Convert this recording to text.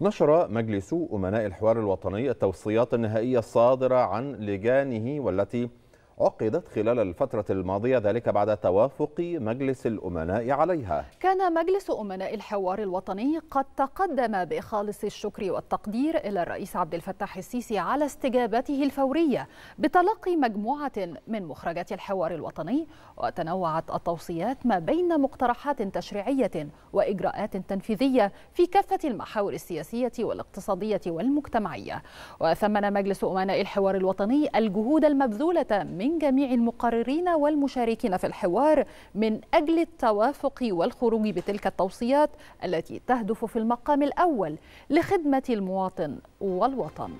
نشر مجلس أمناء الحوار الوطني التوصيات النهائية الصادرة عن لجانه والتي عقدت خلال الفترة الماضية ذلك بعد توافق مجلس الأمناء عليها كان مجلس أمناء الحوار الوطني قد تقدم بخالص الشكر والتقدير إلى الرئيس عبد الفتاح السيسي على استجابته الفورية بتلقي مجموعة من مخرجات الحوار الوطني وتنوعت التوصيات ما بين مقترحات تشريعية وإجراءات تنفيذية في كافة المحاور السياسية والاقتصادية والمجتمعية وثمن مجلس أمناء الحوار الوطني الجهود المبذولة من من جميع المقررين والمشاركين في الحوار من أجل التوافق والخروج بتلك التوصيات التي تهدف في المقام الأول لخدمة المواطن والوطن